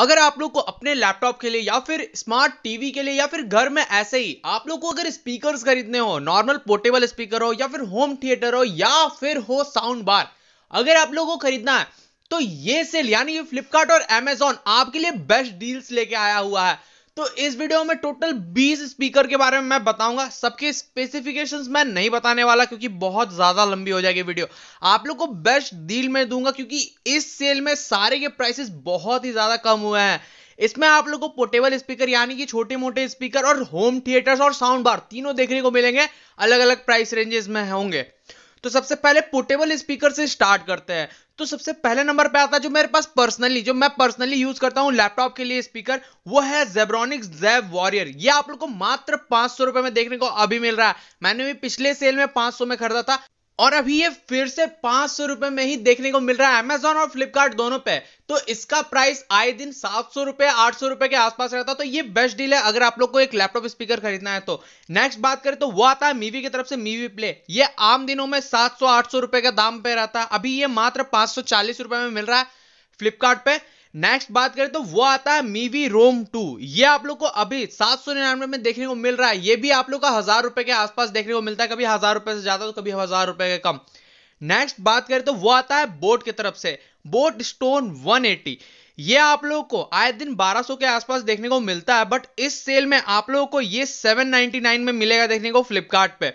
अगर आप लोग को अपने लैपटॉप के लिए या फिर स्मार्ट टीवी के लिए या फिर घर में ऐसे ही आप लोग को अगर स्पीकर्स खरीदने हो नॉर्मल पोर्टेबल स्पीकर हो या फिर होम थिएटर हो या फिर हो साउंड बार अगर आप लोगों को खरीदना है तो ये सेल यानी फ्लिपकार्ट और एमेजॉन आपके लिए बेस्ट डील्स लेके आया हुआ है तो इस वीडियो में टोटल 20 स्पीकर के बारे में मैं बताऊंगा सबके स्पेसिफिकेशंस मैं नहीं बताने वाला क्योंकि बहुत ज्यादा लंबी हो जाएगी वीडियो आप लोग को बेस्ट डील में दूंगा क्योंकि इस सेल में सारे के प्राइसेस बहुत ही ज्यादा कम हुए हैं इसमें आप लोग को पोर्टेबल स्पीकर यानी कि छोटे मोटे स्पीकर और होम थिएटर्स और साउंड बार तीनों देखने को मिलेंगे अलग अलग प्राइस रेंजेस में होंगे तो सबसे पहले पोर्टेबल स्पीकर से स्टार्ट करते हैं तो सबसे पहले नंबर पे आता है जो मेरे पास पर्सनली जो मैं पर्सनली यूज करता हूं लैपटॉप के लिए स्पीकर वो है जेब्रॉनिक जेब वॉरियर ये आप लोग को मात्र पांच सौ रुपए में देखने को अभी मिल रहा है मैंने भी पिछले सेल में पांच सौ में खरीदा था और अभी ये फिर से पांच सौ रुपए में ही देखने को मिल रहा है अमेजोन और फ्लिपकार्ट दोनों पे तो इसका प्राइस आए दिन सात सौ रुपए आठ सौ रुपए के आसपास रहता तो ये बेस्ट डील है अगर आप लोग को एक लैपटॉप स्पीकर खरीदना है तो नेक्स्ट बात करें तो वो आता है मीवी की तरफ से मीवी प्ले ये आम दिनों में सात सौ आठ सौ रुपए का दाम पे रहता है अभी ये मात्र पांच सौ चालीस रुपए में मिल रहा है फ्लिपकार्ट नेक्स्ट बात करें तो वो आता है मीवी रोम टू ये आप लोग को अभी सात सौ निन्यानवे में देखने को मिल रहा है ये भी आप लोग का हजार रुपए के आसपास देखने को मिलता है कभी हजार रुपए से ज्यादा तो कभी हजार रुपए के कम नेक्स्ट बात करें तो वो आता है बोट की तरफ से बोट स्टोन 180 ये आप लोग को आए दिन 1200 के आसपास देखने को मिलता है बट इस सेल में आप लोगों को ये नाइन में मिलेगा देखने को फ्लिपकार्ट पे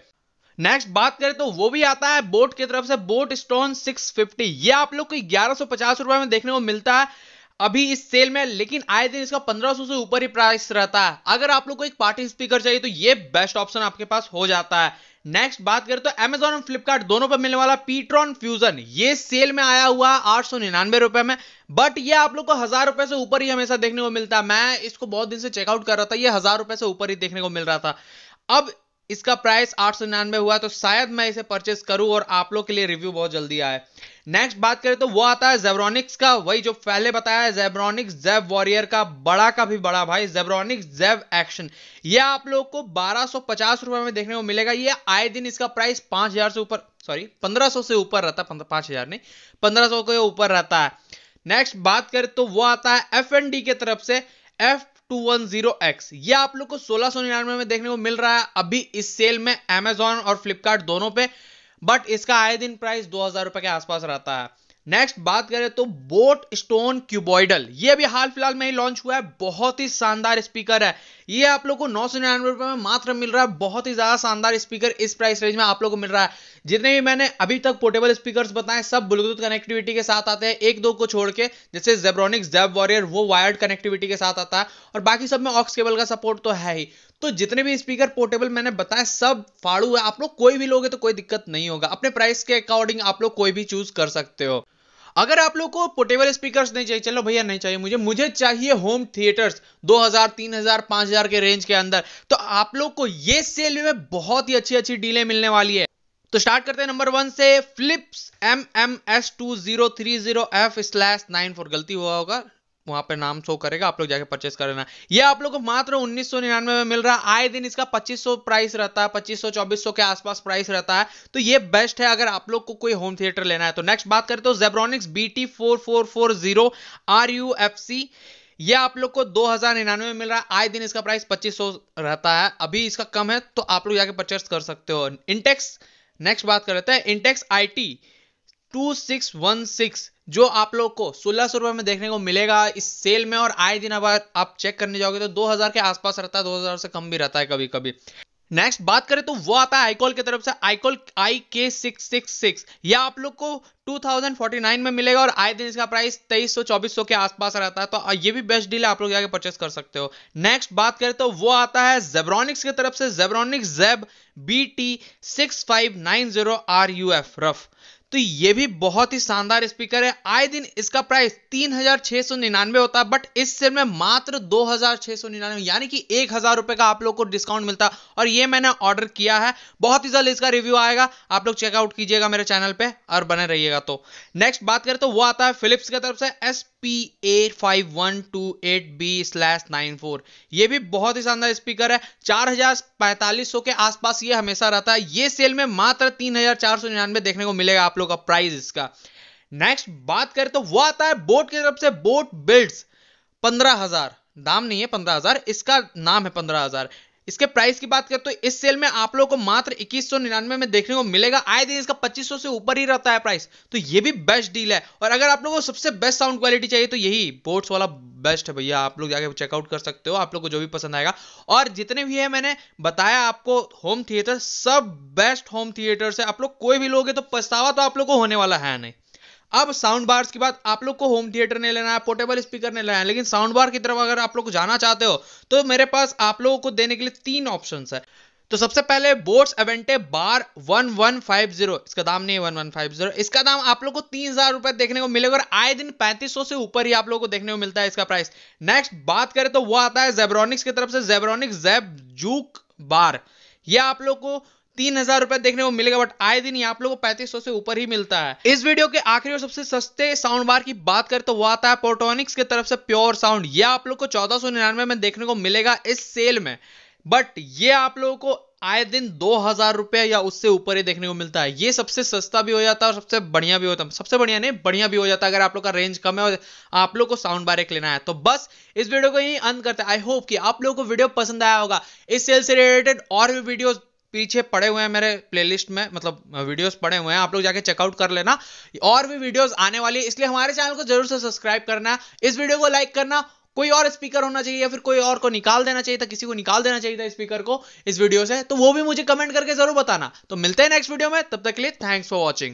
नेक्स्ट बात करें तो वो भी आता है बोट की तरफ से बोट स्टोन फिफ्टी ये आप लोग को पचास रुपए में देखने को मिलता है अभी इस सेल में लेकिन आए दिन इसका 1500 से ऊपर ही प्राइस रहता है अगर आप लोग को एक पार्टी स्पीकर चाहिए तो ये बेस्ट ऑप्शन आपके पास हो जाता है नेक्स्ट बात करें तो Amazon और फ्लिपकार्ट दोनों पर मिलने वाला पीट्रॉन फ्यूजन ये सेल में आया हुआ आठ सौ निन्यानवे रुपए में बट ये आप लोग को हजार रुपए से ऊपर ही हमेशा देखने को मिलता है मैं इसको बहुत दिन से चेकआउट कर रहा था ये हजार रुपए से ऊपर ही देखने को मिल रहा था अब इसका प्राइस आठ सौ निन्यानवे हुआ तो शायद मैं इसे परचेस करूं और आप लोग के लिए रिव्यू बहुत जल्दी आए नेक्स्ट बात करें तो वो आता है जेब्रॉनिक्स का वही जो पहले बताया है जेब्रॉनिक्स जेब वॉरियर का बड़ा का भी बड़ा भाई जेब्रॉनिक्स जेब एक्शन ये आप लोग को बारह रुपए में देखने को मिलेगा ये आए दिन इसका प्राइस पांच हजार से ऊपर सॉरी 1500 से ऊपर रहता है पांच हजार नहीं 1500 के ऊपर रहता है नेक्स्ट बात करें तो वो आता है एफ एन डी के तरफ से F two one zero X ये आप लोग को सोलह सौ निन्यानवे में देखने को मिल रहा है अभी इस सेल में अमेजोन और फ्लिपकार्ट दोनों पे बट इसका आए दिन प्राइस दो हजार रुपए के आसपास रहता है नेक्स्ट बात करें तो बोट स्टोन क्यूबॉइडल ये भी हाल फिलहाल में ही लॉन्च हुआ है बहुत ही शानदार स्पीकर है ये आप लोग को नौ सौ रुपए में मात्र मिल रहा है बहुत ही ज्यादा शानदार स्पीकर इस प्राइस रेंज में आप लोग को मिल रहा है जितने भी मैंने अभी तक पोर्टेबल स्पीकर्स बताए सब ब्लूटूथ कनेक्टिविटी के साथ आते हैं एक दो को छोड़ के जैसे जेब्रॉनिक्स जेब वॉरियर वो वायर्ड कनेक्टिविटी के साथ आता है और बाकी सब में ऑक्स केबल का सपोर्ट तो है ही तो जितने भी स्पीकर पोर्टेबल मैंने बताया सब फाड़ू है आप लोग कोई भी लोगे तो कोई दिक्कत नहीं होगा अपने प्राइस के अकॉर्डिंग आप लोग कोई भी चूज कर सकते हो अगर आप लोग को पोर्टेबल स्पीकर्स नहीं चाहिए चलो भैया नहीं चाहिए मुझे मुझे चाहिए होम थिएटर्स 2000, 3000, 5000 के रेंज के अंदर तो आप लोग को ये सेल में बहुत ही अच्छी अच्छी डीलें मिलने वाली है तो स्टार्ट करते हैं नंबर वन से Philips M M S two zero three zero F slash nine four गलती हुआ होगा वहां पर नाम शो करेगा आप लोग जाके परचेस कर लेना ये आप लोग को मात्र उन्नीस में मिल रहा है आए दिन इसका 2500 प्राइस रहता है 2500 2400 के आसपास प्राइस रहता है तो ये बेस्ट है अगर आप लोग को कोई होम थिएटर लेना है तो नेक्स्ट बात करें तो Zebronics B T four four four zero R U F C ये आप लोग को दो हजार निन्यानवे में मिल रहा है आए दिन इसका प्राइस तो तो तो 2500 रहता है अभी इसका कम है तो आप लोग जाके परचेस कर सकते हो इंटेक्स नेक्स्ट बात कर लेते हैं इंटेक्स आई टी 2616 जो आप लोग को सोलह सौ रुपए में देखने को मिलेगा इस सेल में और आए दिन अब आप चेक करने जाओगे तो दो हजार के आसपास रहता है 2000 से कम भी रहता है कभी कभी नेक्स्ट बात करें तो वो आता है आईकॉल की तरफ से आईकॉल आई के सिक्स सिक्स सिक्स यह आप लोग को 2049 में मिलेगा और आए दिन इसका प्राइस 2300 सौ के आसपास रहता है तो ये भी बेस्ट डील है आप लोग जाके परचेस कर सकते हो नेक्स्ट बात करें तो वो आता है जेब्रॉनिक्स की तरफ से जेब्रॉनिक्स जेब B T six five nine zero R U F रफ तो ये भी बहुत ही शानदार स्पीकर है आए दिन इसका प्राइस तीन हजार छह सौ निन्यानवे होता है बट इस सेल में मात्र दो हजार छह सौ निन्यानवे यानी कि एक हजार रुपए का आप लोग को डिस्काउंट मिलता और ये मैंने ऑर्डर किया है बहुत ही जल्द इसका रिव्यू आएगा आप लोग चेकआउट कीजिएगा मेरे चैनल पे और बने रहिएगा तो नेक्स्ट बात करें तो वो आता है फिलिप्स की तरफ से S P A five one two eight B slash nine four ये भी बहुत ही शानदार स्पीकर है चार हजार पैंतालीस सौ के आसपास ये हमेशा रहता है ये सेल में मात्र तीन हजार चार सौ निन्यानवे देखने को मिलेगा आप लोग का प्राइस इसका नेक्स्ट बात करें तो वो आता है बोट की तरफ से बोट बिल्ड्स पंद्रह हजार दाम नहीं है पंद्रह हजार इसका नाम है पंद्रह हजार इसके प्राइस की बात करें तो इस सेल में आप लोगों को मात्र इक्कीस में देखने को मिलेगा आए दिन इसका 2500 से ऊपर ही रहता है प्राइस तो ये भी बेस्ट डील है और अगर आप लोगों को सबसे बेस्ट साउंड क्वालिटी चाहिए तो यही बोट्स वाला बेस्ट है भैया आप लोग जाके चेकआउट कर सकते हो आप लोग को जो भी पसंद आएगा और जितने भी है मैंने बताया आपको होम थिएटर सब बेस्ट होम थिएटर है आप लोग कोई भी लोगे तो पछतावा तो आप लोग को होने वाला है नहीं अब साउंड बार्स की बात आप लोग को होम थिएटर नहीं लेना है पोर्टेबल स्पीकर नहीं लेना है लेकिन साउंड बार की तरफ अगर आप लोग जाना चाहते हो तो मेरे पास आप लोगों को देने के लिए तीन ऑप्शन है तो सबसे पहले बोट्स एवेंटे बार 1150 इसका दाम नहीं है 1150 इसका दाम आप लोग को तीन हजार रुपए देखने को मिलेगा और आए दिन 3500 से ऊपर ही आप लोग को देखने को मिलता है इसका प्राइस नेक्स्ट बात करें तो वो आता है जेब्रॉनिक्स की तरफ से जेब्रॉनिक्स जेब जूक बार ये आप लोग को तीन हजार रुपया देखने को मिलेगा बट आए दिन आप लोगों को पैंतीस सौ से ऊपर ही मिलता है इस वीडियो के आखिरी और सबसे सस्ते साउंड बार की बात करें तो वो आता है पोटोनिक्स की तरफ से प्योर साउंड यह आप लोग को चौदह सौ निन्यानवे में देखने को मिलेगा इस सेल में बट ये आप लोगों को आए दिन दो हजार रुपया या उससे ऊपर ही देखने को मिलता है ये सबसे सस्ता भी हो जाता है और सबसे बढ़िया भी होता है सबसे बढ़िया नहीं बढ़िया भी हो जाता है अगर आप लोग का रेंज कम है और आप लोग को साउंड बार एक लेना है तो बस इस वीडियो को यही अंत करते हैं आई होप कि आप लोगों को वीडियो पसंद आया होगा इस सेल से रिलेटेड और भी वीडियो पीछे पड़े हुए हैं मेरे प्लेलिस्ट में मतलब वीडियोस पड़े हुए हैं आप लोग जाके चेकआउट कर लेना और भी वीडियोस आने वाली है इसलिए हमारे चैनल को जरूर से सब्सक्राइब करना इस वीडियो को लाइक करना कोई और स्पीकर होना चाहिए या फिर कोई और को निकाल देना चाहिए था तो किसी को निकाल देना चाहिए था स्पीकर को इस वीडियो से तो वो भी मुझे कमेंट करके जरूर बताना तो मिलते हैं नेक्स्ट वीडियो में तब तक के लिए थैंक्स फॉर वॉचिंग